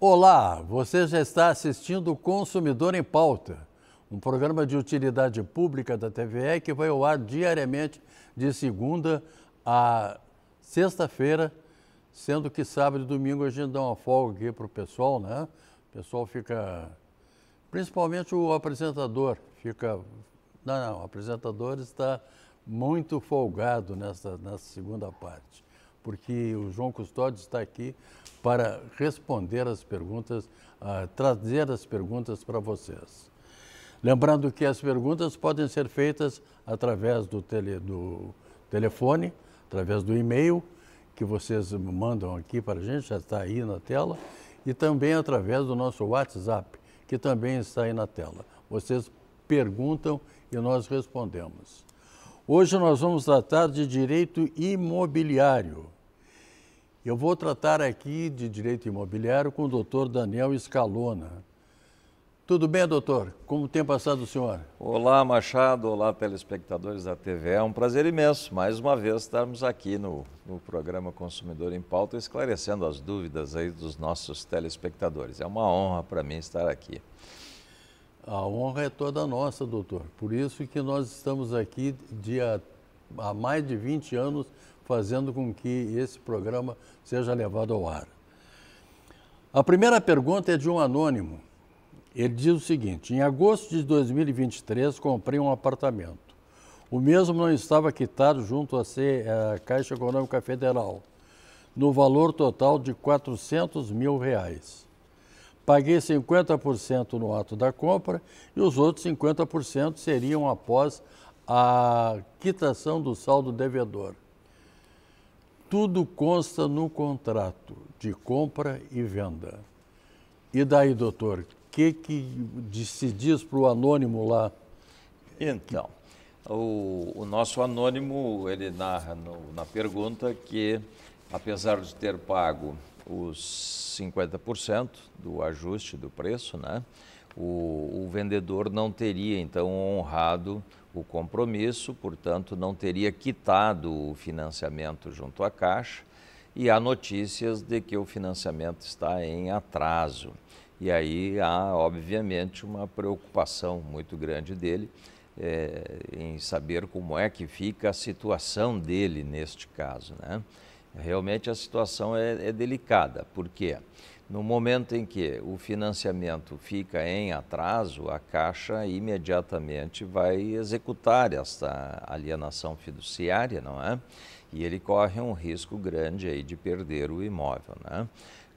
Olá, você já está assistindo o Consumidor em Pauta, um programa de utilidade pública da TVE que vai ao ar diariamente de segunda a sexta-feira, sendo que sábado e domingo a gente dá uma folga aqui para o pessoal, né? O pessoal fica Principalmente o apresentador fica. Não, não, o apresentador está muito folgado nessa, nessa segunda parte, porque o João Custódio está aqui para responder as perguntas, uh, trazer as perguntas para vocês. Lembrando que as perguntas podem ser feitas através do, tele, do telefone, através do e-mail que vocês mandam aqui para a gente, já está aí na tela, e também através do nosso WhatsApp, que também está aí na tela. Vocês perguntam e nós respondemos. Hoje nós vamos tratar de direito imobiliário. Eu vou tratar aqui de direito imobiliário com o doutor Daniel Escalona. Tudo bem, doutor? Como tem passado o senhor? Olá, Machado. Olá, telespectadores da TV. É um prazer imenso, mais uma vez, estarmos aqui no, no programa Consumidor em Pauta, esclarecendo as dúvidas aí dos nossos telespectadores. É uma honra para mim estar aqui. A honra é toda nossa, doutor. Por isso que nós estamos aqui há mais de 20 anos fazendo com que esse programa seja levado ao ar. A primeira pergunta é de um anônimo ele diz o seguinte: em agosto de 2023, comprei um apartamento. O mesmo não estava quitado junto à eh, Caixa Econômica Federal, no valor total de 400 mil reais. Paguei 50% no ato da compra e os outros 50% seriam após a quitação do saldo devedor. Tudo consta no contrato de compra e venda. E daí, doutor, que, que se diz para o anônimo lá? Então, o, o, nosso anônimo, ele narra no, na pergunta que, apesar de ter pago os 50% do ajuste do preço, né, o, o vendedor não teria, então, honrado o compromisso, portanto, não teria quitado o financiamento junto à Caixa e há notícias de que o financiamento está em atraso. E aí há, obviamente, uma preocupação muito grande dele é, em saber como é que fica a situação dele neste caso. Né? Realmente a situação é, é delicada, porque no momento em que o financiamento fica em atraso, a Caixa imediatamente vai executar esta alienação fiduciária, não é? E ele corre um risco grande aí de perder o imóvel, né?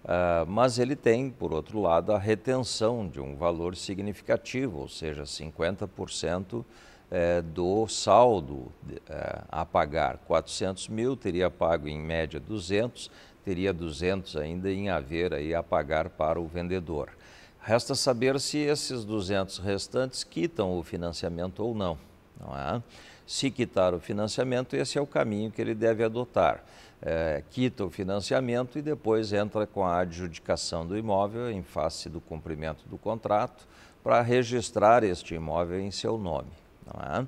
Ah, mas ele tem, por outro lado, a retenção de um valor significativo, ou seja, 50% eh, do saldo eh, a pagar. 400 mil teria pago em média 200, teria 200 ainda em haver aí a pagar para o vendedor. Resta saber se esses 200 restantes quitam o financiamento ou não. não é? Se quitar o financiamento, esse é o caminho que ele deve adotar é, quita o financiamento e depois entra com a adjudicação do imóvel em face do cumprimento do contrato para registrar este imóvel em seu nome. É?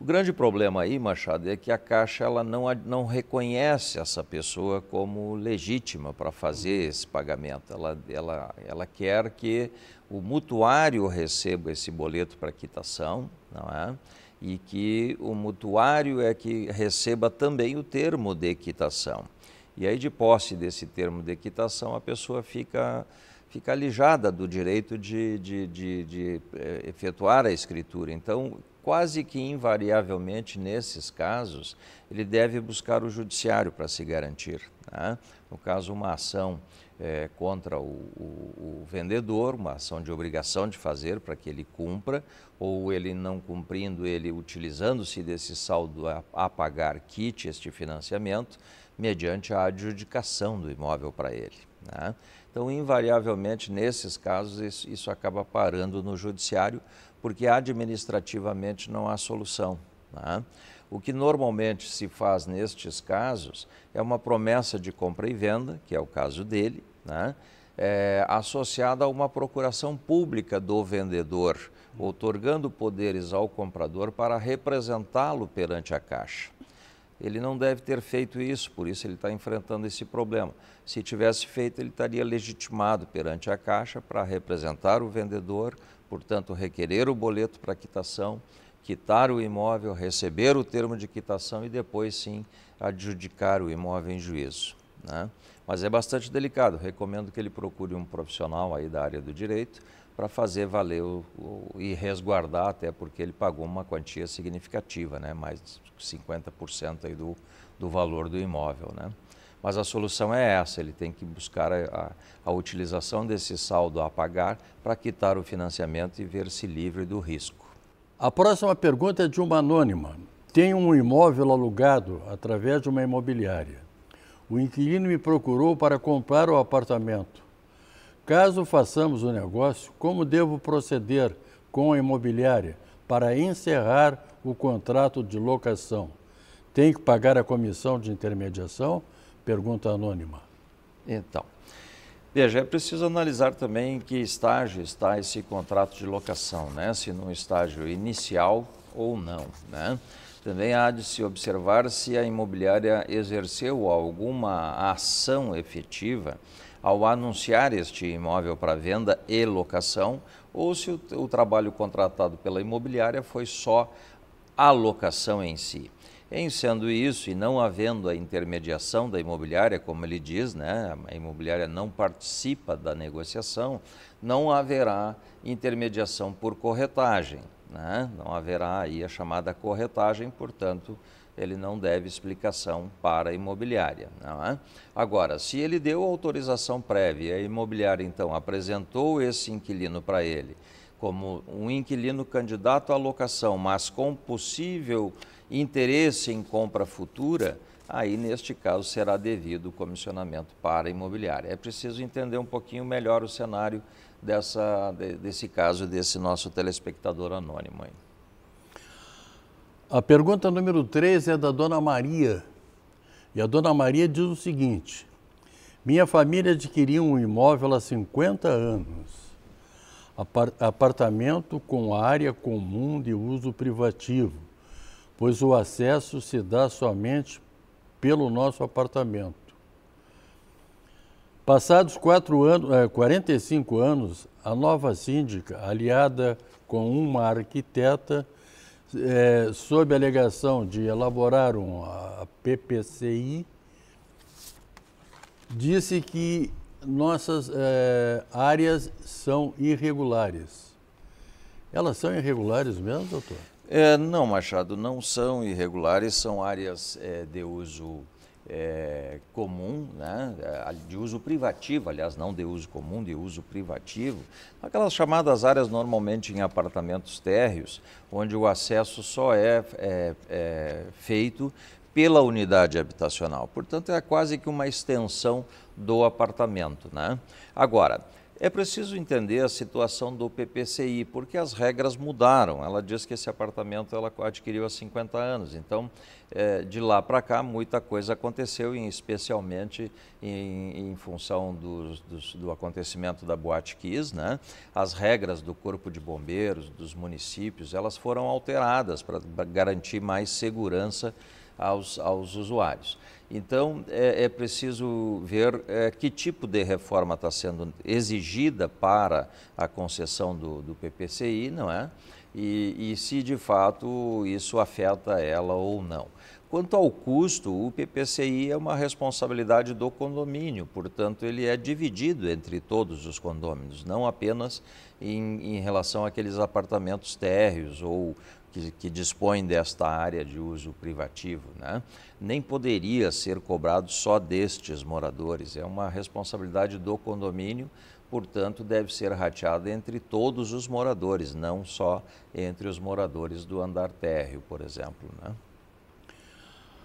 O grande problema aí, Machado, é que a Caixa ela não, não reconhece essa pessoa como legítima para fazer esse pagamento. Ela, ela, ela quer que o mutuário receba esse boleto para quitação, não é? e que o mutuário é que receba também o termo de quitação. E aí, de posse desse termo de quitação, a pessoa fica, fica alijada do direito de, de, de, de eh, efetuar a escritura. Então, quase que invariavelmente, nesses casos, ele deve buscar o judiciário para se garantir. Né? No caso, uma ação é, contra o, o, o, vendedor, uma ação de obrigação de fazer para que ele cumpra, ou ele não cumprindo, ele utilizando-se desse saldo a, a pagar quite este financiamento, mediante a adjudicação do imóvel para ele. Né? Então, invariavelmente, nesses casos, isso, isso acaba parando no judiciário, porque administrativamente não há solução. Né? O que normalmente se faz nestes casos é uma promessa de compra e venda, que é o caso dele, né? É, associada a uma procuração pública do vendedor, otorgando poderes ao comprador para representá-lo perante a Caixa. Ele não deve ter feito isso, por isso ele está enfrentando esse problema. Se tivesse feito, ele estaria legitimado perante a Caixa para representar o vendedor, portanto, requerer o boleto para quitação, quitar o imóvel, receber o termo de quitação e depois sim adjudicar o imóvel em juízo. Né? Mas é bastante delicado. Recomendo que ele procure um profissional aí da área do direito para fazer valer o, o, e resguardar, até porque ele pagou uma quantia significativa, né? mais de 50% aí do, do valor do imóvel. Né? Mas a solução é essa, ele tem que buscar a, a, a utilização desse saldo a pagar para quitar o financiamento e ver-se livre do risco. A próxima pergunta é de uma anônima. Tem um imóvel alugado através de uma imobiliária. O inquilino me procurou para comprar o apartamento. Caso façamos o negócio, como devo proceder com a imobiliária para encerrar o contrato de locação? Tem que pagar a comissão de intermediação? Pergunta anônima. Então, Veja, é preciso analisar também em que estágio está esse contrato de locação, né? Se num estágio inicial ou não, né? Também há de se observar se a imobiliária exerceu alguma ação efetiva ao anunciar este imóvel para venda e locação ou se o, o trabalho contratado pela imobiliária foi só a locação em si. Em sendo isso e não havendo a intermediação da imobiliária, como ele diz, né, a imobiliária não participa da negociação, não haverá intermediação por corretagem. Né? Não haverá aí a chamada corretagem, portanto, ele não deve explicação para a imobiliária. Não é? Agora, se ele deu autorização prévia, a imobiliária então apresentou esse inquilino para ele como um inquilino candidato à locação, mas com possível interesse em compra futura, aí neste caso será devido o comissionamento para a imobiliária. É preciso entender um pouquinho melhor o cenário dessa, desse caso desse nosso telespectador anônimo. Aí. A pergunta número 3 é da Dona Maria. E a Dona Maria diz o seguinte: Minha família adquiriu um imóvel há 50 anos, apartamento com área comum de uso privativo, pois o acesso se dá somente pelo nosso apartamento. Passados quatro anos, 45 é, anos, a nova síndica, aliada com uma arquiteta, é, sob a alegação de elaborar uma PPCI, disse que nossas é, áreas são irregulares. Elas são irregulares mesmo, doutor? É, não, Machado, não são irregulares, são áreas de uso é, comum, né, é, de uso privativo, aliás, não de uso comum, de uso privativo, aquelas chamadas áreas normalmente em apartamentos térreos, onde o acesso só é, é, é feito pela unidade habitacional. Portanto, é quase que uma extensão do apartamento. Né? Agora, é preciso entender a situação do PPCI, porque as regras mudaram. Ela diz que esse apartamento ela adquiriu há 50 anos. Então, é, de lá para cá, muita coisa aconteceu, e especialmente em, em função do acontecimento da Boate Kiss. Né? As regras do Corpo de Bombeiros, dos municípios, elas foram alteradas para garantir mais segurança aos, aos usuários. Então, é, é preciso ver é, que tipo de reforma está sendo exigida para a concessão do, do PPCI, não é? E, e se de fato isso afeta ela ou não. Quanto ao custo, o PPCI é uma responsabilidade do condomínio, portanto, ele é dividido entre todos os condôminos, não apenas em, em relação àqueles apartamentos térreos ou que, que dispõem desta área de uso privativo, né? nem poderia ser cobrado só destes moradores. É uma responsabilidade do condomínio, portanto, deve ser rateada entre todos os moradores, não só entre os moradores do andar térreo, por exemplo. Né?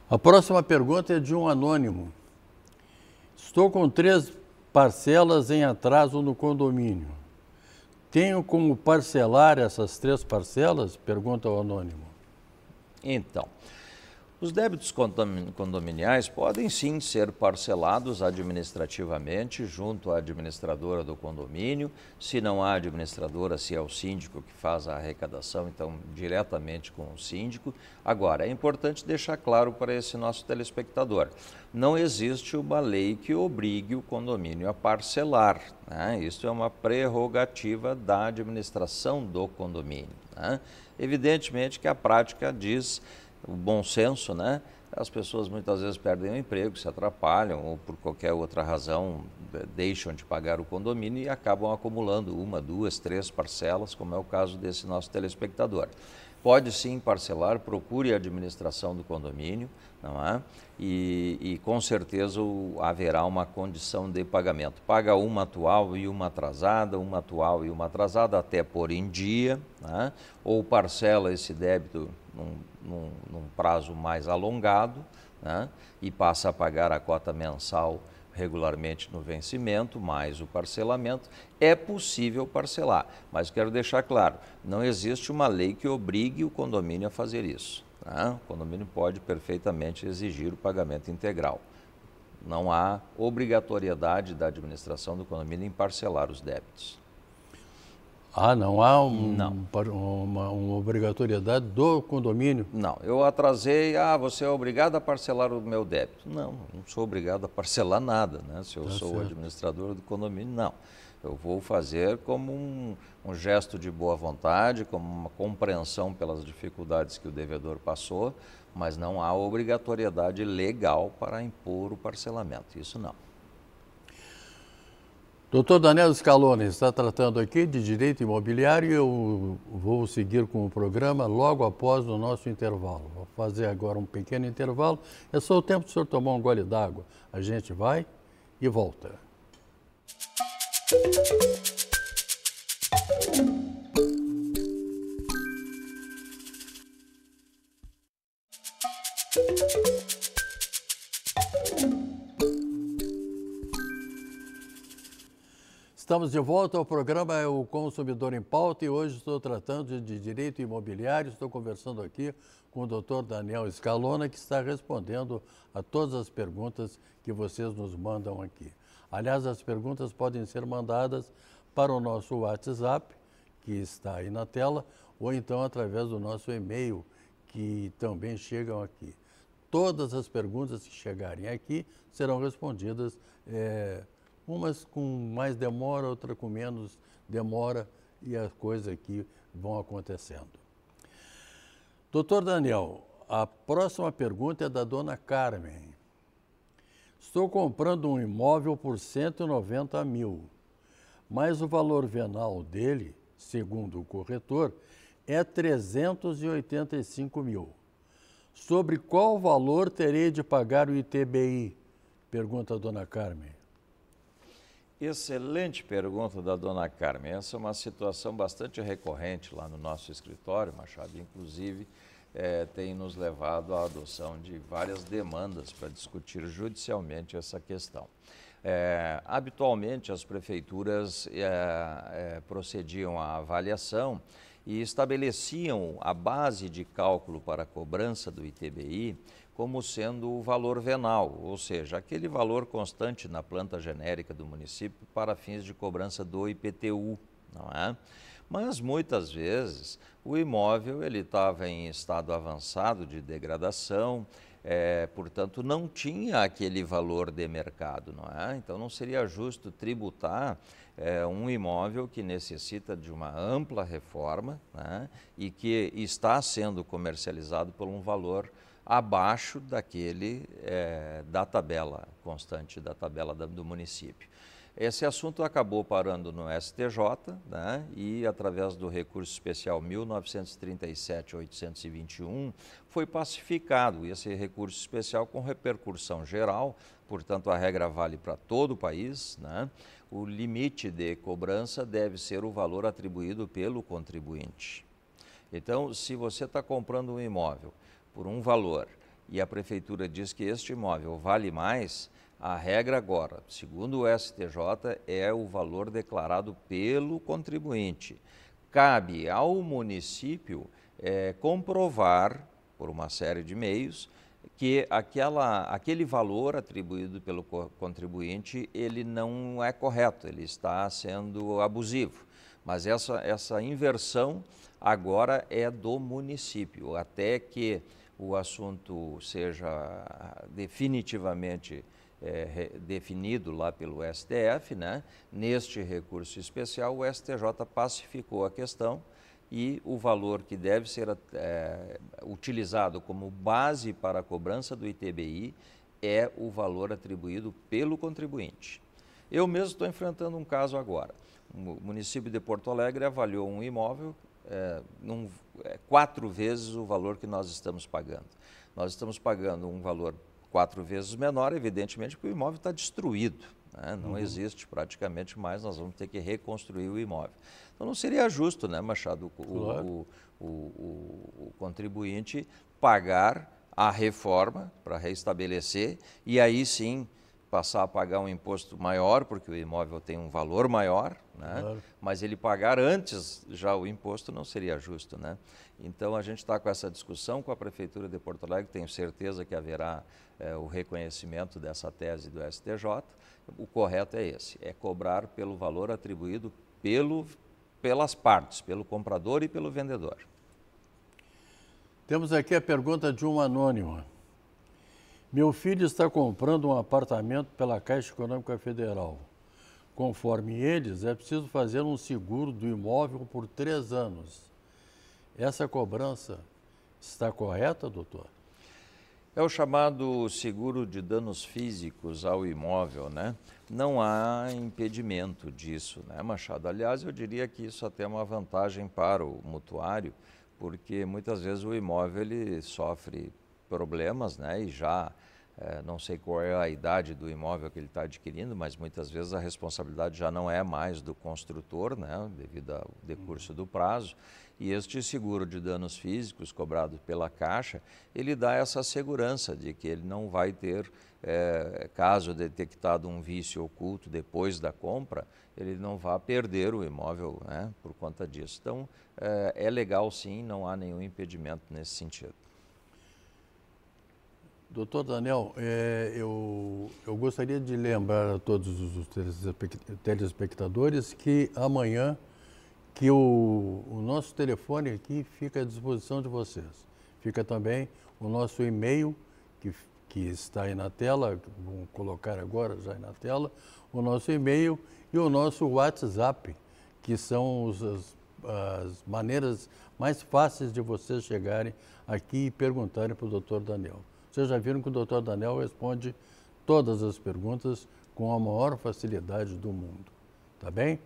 A próxima pergunta é de um anônimo. Estou com três parcelas em atraso no condomínio. Tenho como parcelar essas três parcelas? Pergunta o anônimo. Então, os débitos condominiais podem sim ser parcelados administrativamente junto à administradora do condomínio. Se não há administradora, se é o síndico que faz a arrecadação, então diretamente com o síndico. Agora, é importante deixar claro para esse nosso telespectador: não existe uma lei que obrigue o condomínio a parcelar. Né? Isso é uma prerrogativa da administração do condomínio. Né? Evidentemente que a prática diz o bom senso, né? As pessoas muitas vezes perdem o emprego, se atrapalham ou por qualquer outra razão deixam de pagar o condomínio e acabam acumulando uma, duas, três parcelas, como é o caso desse nosso telespectador. Pode sim parcelar, procure a administração do condomínio, não é? E, e com certeza haverá uma condição de pagamento. Paga uma atual e uma atrasada, uma atual e uma atrasada, até por em dia, é? ou parcela esse débito num, num, num prazo mais alongado né? e passa a pagar a cota mensal regularmente no vencimento, mais o parcelamento. É possível parcelar, mas quero deixar claro: não existe uma lei que obrigue o condomínio a fazer isso. Né. O condomínio pode perfeitamente exigir o pagamento integral. Não há obrigatoriedade da administração do condomínio em parcelar os débitos. Ah, não há um, não. Uma, uma, obrigatoriedade do condomínio? Não, eu atrasei, ah, você é obrigado a parcelar o meu débito. Não, não sou obrigado a parcelar nada, né? Se eu tá sou administrador do condomínio, não. Eu vou fazer como um, um, gesto de boa vontade, como uma compreensão pelas dificuldades que o devedor passou, mas não há obrigatoriedade legal para impor o parcelamento, isso não. Doutor Daniel Scaloni está tratando aqui de direito imobiliário e eu vou seguir com o programa logo após o nosso intervalo. Vou fazer agora um pequeno intervalo. É só o tempo do senhor tomar um gole d'água. A gente vai e volta. Estamos de volta ao programa é O Consumidor em Pauta e hoje estou tratando de direito imobiliário. Estou conversando aqui com o doutor Daniel Escalona que está respondendo a todas as perguntas que vocês nos mandam aqui. Aliás, as perguntas podem ser mandadas para o nosso WhatsApp, que está aí na tela, ou então através do nosso e-mail, que também chegam aqui. Todas as perguntas que chegarem aqui serão respondidas. Eh, umas com mais demora, outras com menos demora, e as coisas aqui vão acontecendo. Doutor Daniel, a próxima pergunta é da dona Carmen. Estou comprando um imóvel por 190 mil, mas o valor venal dele, segundo o corretor, é 385 mil. Sobre qual valor terei de pagar o ITBI? Pergunta a dona Carmen. Excelente pergunta da dona Carmen. Essa é uma situação bastante recorrente lá no nosso escritório, Machado, inclusive. É, tem nos levado à adoção de várias demandas para discutir judicialmente essa questão. É, habitualmente, as prefeituras é, é procediam à avaliação e estabeleciam a base de cálculo para a cobrança do ITBI como sendo o valor venal, ou seja, aquele valor constante na planta genérica do município para fins de cobrança do IPTU, não é? Mas muitas vezes o imóvel ele estava em estado avançado de degradação, é, portanto não tinha aquele valor de mercado, não é? Então não seria justo tributar é, um imóvel que necessita de uma ampla reforma né, e que está sendo comercializado por um valor abaixo daquele é, da tabela constante da tabela do município. Esse assunto acabou parando no STJ né, e, através do recurso especial 1937-821, foi pacificado esse recurso especial com repercussão geral, portanto, a regra vale para todo o país. Né? O limite de cobrança deve ser o valor atribuído pelo contribuinte. Então, se você está comprando um imóvel por um valor e a prefeitura diz que este imóvel vale mais, a regra agora, segundo o STJ, é o valor declarado pelo contribuinte. Cabe ao município é, comprovar, por uma série de meios, que aquela, aquele valor atribuído pelo contribuinte ele não é correto, ele está sendo abusivo. Mas essa, essa inversão agora é do município, até que o assunto seja definitivamente é, definido lá pelo STF, né? neste recurso especial, o STJ pacificou a questão e o valor que deve ser é, utilizado como base para a cobrança do ITBI é o valor atribuído pelo contribuinte. Eu mesmo estou enfrentando um caso agora. O município de Porto Alegre avaliou um imóvel é, num, é, quatro vezes o valor que nós estamos pagando. Nós estamos pagando um valor quatro vezes menor, evidentemente, porque o imóvel está destruído. Né? Não uhum. existe praticamente mais, nós vamos ter que reconstruir o imóvel. Então não seria justo, né, Machado, o, claro. o, o, o contribuinte pagar a reforma para reestabelecer e aí sim passar a pagar um imposto maior, porque o imóvel tem um valor maior, né? Claro. mas ele pagar antes já o imposto não seria justo. Né? Então, a gente está com essa discussão com a Prefeitura de Porto Alegre, tenho certeza que haverá é, o reconhecimento dessa tese do STJ. O correto é esse, é cobrar pelo valor atribuído pelo, pelas partes, pelo comprador e pelo vendedor. Temos aqui a pergunta de um anônimo. Meu filho está comprando um apartamento pela Caixa Econômica Federal. Conforme eles, é preciso fazer um seguro do imóvel por três anos. Essa cobrança está correta, doutor? É o chamado seguro de danos físicos ao imóvel, né? Não há impedimento disso, né, Machado? Aliás, eu diria que isso até é uma vantagem para o mutuário, porque muitas vezes o imóvel ele sofre problemas, né? E já é, não sei qual é a idade do imóvel que ele está adquirindo, mas muitas vezes a responsabilidade já não é mais do construtor, né, devido ao decurso uhum. do prazo. E este seguro de danos físicos cobrado pela Caixa, ele dá essa segurança de que ele não vai ter, é, caso detectado um vício oculto depois da compra, ele não vai perder o imóvel né, por conta disso. Então, é, é legal sim, não há nenhum impedimento nesse sentido. Doutor Daniel, é, eu, eu gostaria de lembrar a todos os telespectadores que amanhã que o, o nosso telefone aqui fica à disposição de vocês. Fica também o nosso e-mail, que, que está aí na tela, vou colocar agora já aí na tela, o nosso e-mail e o nosso WhatsApp, que são os, as, as maneiras mais fáceis de vocês chegarem aqui e perguntarem para o doutor Daniel. Vocês já viram que o doutor Daniel responde todas as perguntas com a maior facilidade do mundo. Tá bem?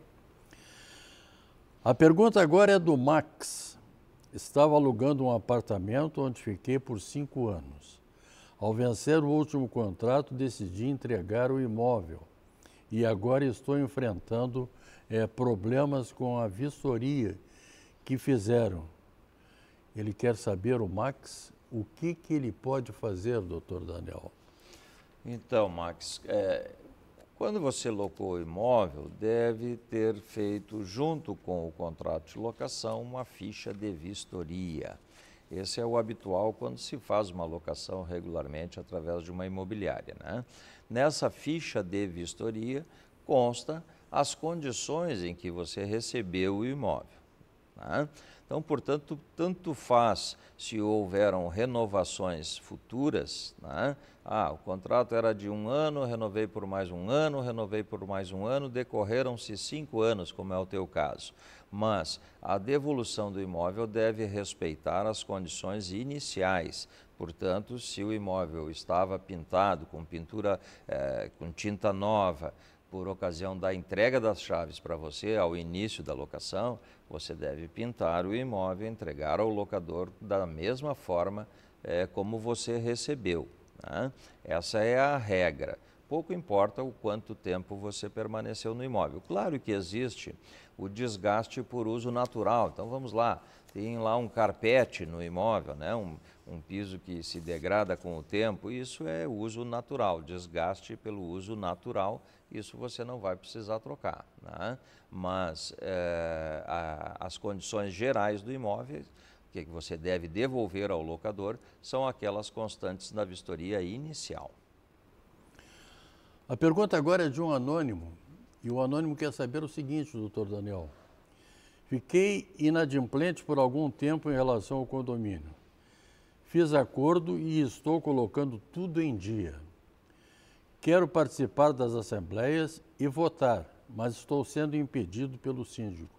A pergunta agora é do Max. Estava alugando um apartamento onde fiquei por cinco anos. Ao vencer o último contrato, decidi entregar o imóvel e agora estou enfrentando é, problemas com a vistoria que fizeram. Ele quer saber, o Max, o que, que ele pode fazer, doutor Daniel? Então, Max, é, quando você locou o imóvel, deve ter feito, junto com o contrato de locação, uma ficha de vistoria. Esse é o habitual quando se faz uma locação regularmente através de uma imobiliária. Né? Nessa ficha de vistoria consta as condições em que você recebeu o imóvel. Né? Então, portanto, tanto faz se houveram renovações futuras. Né? Ah, o contrato era de um ano, renovei por mais um ano, renovei por mais um ano, decorreram-se cinco anos, como é o teu caso. Mas a devolução do imóvel deve respeitar as condições iniciais. Portanto, se o imóvel estava pintado com pintura, eh, com tinta nova, por ocasião da entrega das chaves para você ao início da locação, você deve pintar o imóvel e entregar ao locador da mesma forma é, como você recebeu. Né? Essa é a regra. Pouco importa o quanto tempo você permaneceu no imóvel. Claro que existe o desgaste por uso natural. Então vamos lá, tem lá um carpete no imóvel, né? um, um piso que se degrada com o tempo. Isso é uso natural, desgaste pelo uso natural isso você não vai precisar trocar. Né? Mas é, a, as condições gerais do imóvel, é que você deve devolver ao locador, são aquelas constantes na vistoria inicial. A pergunta agora é de um anônimo, e o anônimo quer saber o seguinte, doutor Daniel. Fiquei inadimplente por algum tempo em relação ao condomínio. Fiz acordo e estou colocando tudo em dia Quero participar das assembleias e votar, mas estou sendo impedido pelo síndico.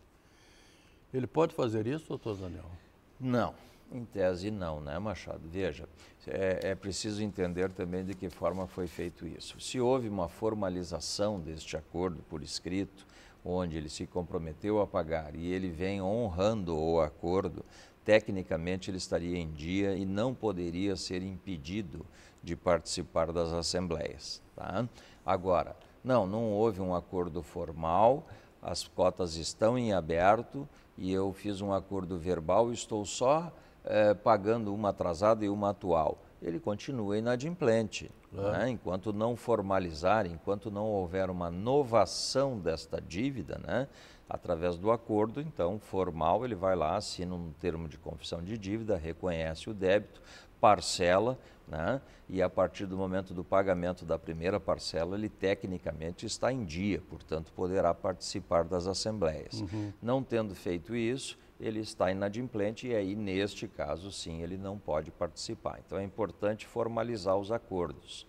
Ele pode fazer isso, doutor Daniel? Não, em tese não, né, Machado? Veja, é, é, preciso entender também de que forma foi feito isso. Se houve uma formalização deste acordo por escrito, onde ele se comprometeu a pagar e ele vem honrando o acordo, tecnicamente ele estaria em dia e não poderia ser impedido de participar das assembleias. Tá? Agora, não, não houve um acordo formal, as cotas estão em aberto e eu fiz um acordo verbal, estou só eh, pagando uma atrasada e uma atual. Ele continua inadimplente. Claro. Né? né? Enquanto não formalizar, enquanto não houver uma novação desta dívida, né? através do acordo, então, formal, ele vai lá, assina um termo de confissão de dívida, reconhece o débito, parcela, né? e a partir do momento do pagamento da primeira parcela, ele tecnicamente está em dia, portanto, poderá participar das assembleias. Uhum. Não tendo feito isso, ele está inadimplente e aí, neste caso, sim, ele não pode participar. Então, é importante formalizar os acordos.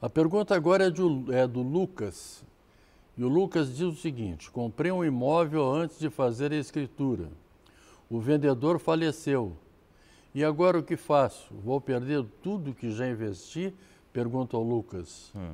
A pergunta agora é do, é do Lucas. E o Lucas diz o seguinte: comprei um imóvel antes de fazer a escritura. O vendedor faleceu. E agora o que faço? Vou perder tudo que já investi? Pergunta ao Lucas. Hum.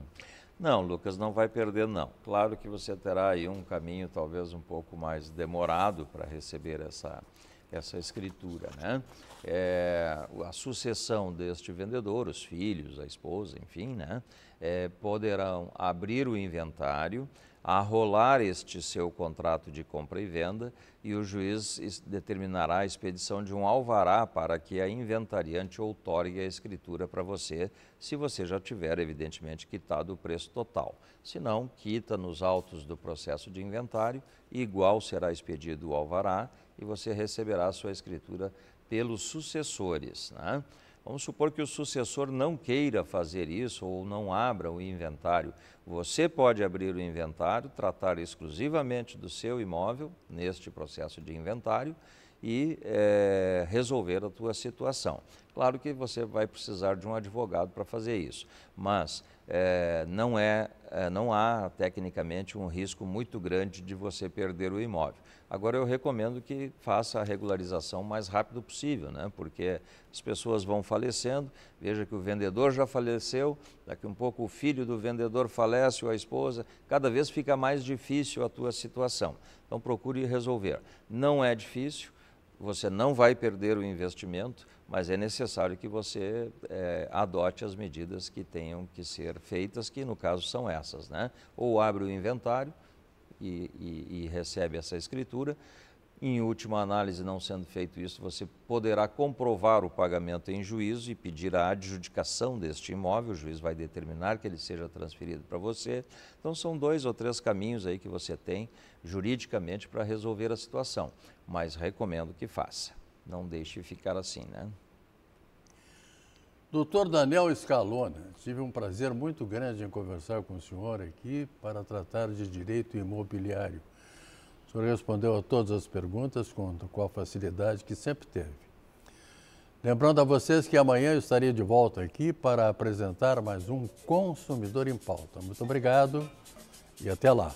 Não, Lucas, não vai perder, não. Claro que você terá aí um caminho talvez um pouco mais demorado para receber essa, essa escritura, né? É, a sucessão deste vendedor, os filhos, a esposa, enfim, né? É, poderão abrir o inventário, a rolar este seu contrato de compra e venda e o juiz determinará a expedição de um alvará para que a inventariante outorgue a escritura para você, se você já tiver, evidentemente, quitado o preço total. Se não, quita nos autos do processo de inventário, igual será expedido o alvará e você receberá a sua escritura pelos sucessores. Né? Vamos supor que o sucessor não queira fazer isso ou não abra o inventário. Você pode abrir o inventário, tratar exclusivamente do seu imóvel neste processo de inventário e é, resolver a tua situação. Claro que você vai precisar de um advogado para fazer isso, mas é, não, é, é, não há tecnicamente um risco muito grande de você perder o imóvel. Agora eu recomendo que faça a regularização o mais rápido possível, né? porque as pessoas vão falecendo, veja que o vendedor já faleceu, daqui um pouco o filho do vendedor falece ou a esposa, cada vez fica mais difícil a tua situação. Então procure resolver. Não é difícil, você não vai perder o investimento, mas é necessário que você é, adote as medidas que tenham que ser feitas, que no caso são essas, né? Ou abre o inventário e, e, e recebe essa escritura. Em última análise, não sendo feito isso, você poderá comprovar o pagamento em juízo e pedir a adjudicação deste imóvel. O juiz vai determinar que ele seja transferido para você. Então, são dois ou três caminhos aí que você tem juridicamente para resolver a situação, mas recomendo que faça não deixe ficar assim, né? Doutor Daniel Scalona, tive um prazer muito grande em conversar com o senhor aqui para tratar de direito imobiliário. O senhor respondeu a todas as perguntas com, com a facilidade que sempre teve. Lembrando a vocês que amanhã eu estarei de volta aqui para apresentar mais um Consumidor em Pauta. Muito obrigado e até lá.